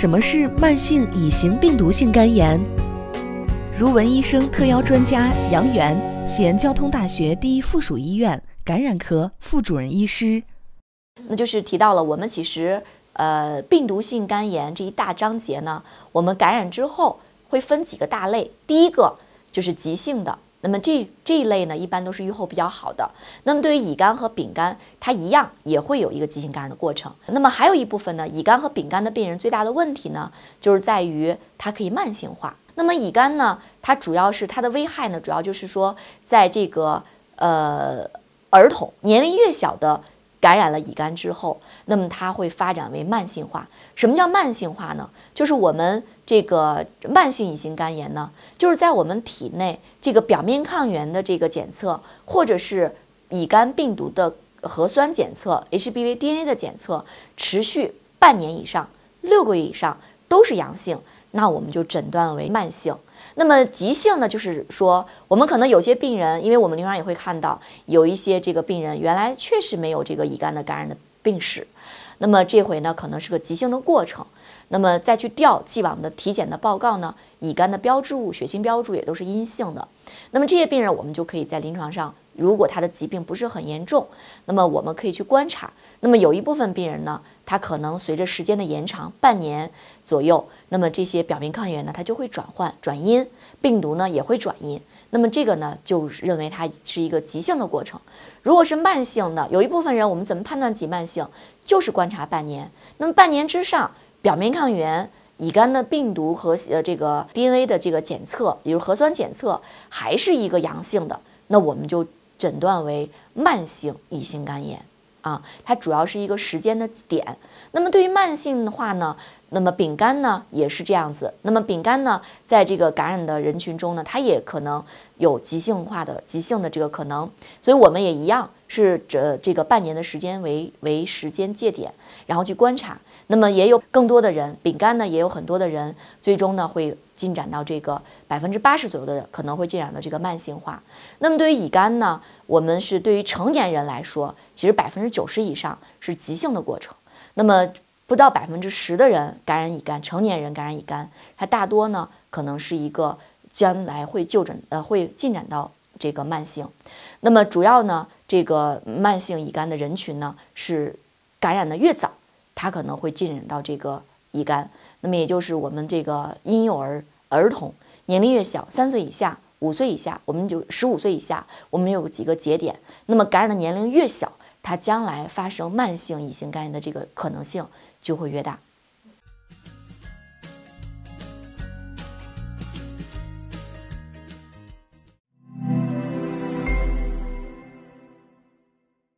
什么是慢性乙型病毒性肝炎？如闻医生特邀专家杨元，西安交通大学第一附属医院感染科副主任医师。那就是提到了我们其实，呃，病毒性肝炎这一大章节呢，我们感染之后会分几个大类，第一个就是急性的。那么这这一类呢，一般都是预后比较好的。那么对于乙肝和丙肝，它一样也会有一个急性感染的过程。那么还有一部分呢，乙肝和丙肝的病人最大的问题呢，就是在于它可以慢性化。那么乙肝呢，它主要是它的危害呢，主要就是说，在这个呃儿童年龄越小的感染了乙肝之后，那么它会发展为慢性化。什么叫慢性化呢？就是我们这个慢性乙型肝炎呢，就是在我们体内。这个表面抗原的这个检测，或者是乙肝病毒的核酸检测 （HBV DNA 的检测）持续半年以上、六个月以上都是阳性，那我们就诊断为慢性。那么急性呢，就是说我们可能有些病人，因为我们临床也会看到有一些这个病人原来确实没有这个乙肝的感染的病史，那么这回呢，可能是个急性的过程。那么再去调既往的体检的报告呢？乙肝的标志物、血清标注也都是阴性的。那么这些病人，我们就可以在临床上，如果他的疾病不是很严重，那么我们可以去观察。那么有一部分病人呢，他可能随着时间的延长，半年左右，那么这些表面抗原呢，它就会转换转阴，病毒呢也会转阴。那么这个呢，就认为它是一个急性的过程。如果是慢性的，有一部分人，我们怎么判断急慢性？就是观察半年，那么半年之上。表面抗原乙肝的病毒和呃这个 DNA 的这个检测，比如核酸检测还是一个阳性的，那我们就诊断为慢性乙型肝炎啊。它主要是一个时间的点。那么对于慢性的话呢，那么丙肝呢也是这样子。那么丙肝呢，在这个感染的人群中呢，它也可能有急性化的、急性的这个可能。所以我们也一样。是这这个半年的时间为为时间界点，然后去观察。那么也有更多的人，丙肝呢也有很多的人，最终呢会进展到这个百分之八十左右的可能会进展到这个慢性化。那么对于乙肝呢，我们是对于成年人来说，其实百分之九十以上是急性的过程。那么不到百分之十的人感染乙肝，成年人感染乙肝，它大多呢可能是一个将来会就诊呃会进展到这个慢性。那么主要呢。这个慢性乙肝的人群呢，是感染的越早，他可能会进展到这个乙肝。那么也就是我们这个婴幼儿、儿童年龄越小，三岁以下、五岁以下，我们就十五岁以下，我们有几个节点。那么感染的年龄越小，它将来发生慢性乙型肝炎的这个可能性就会越大。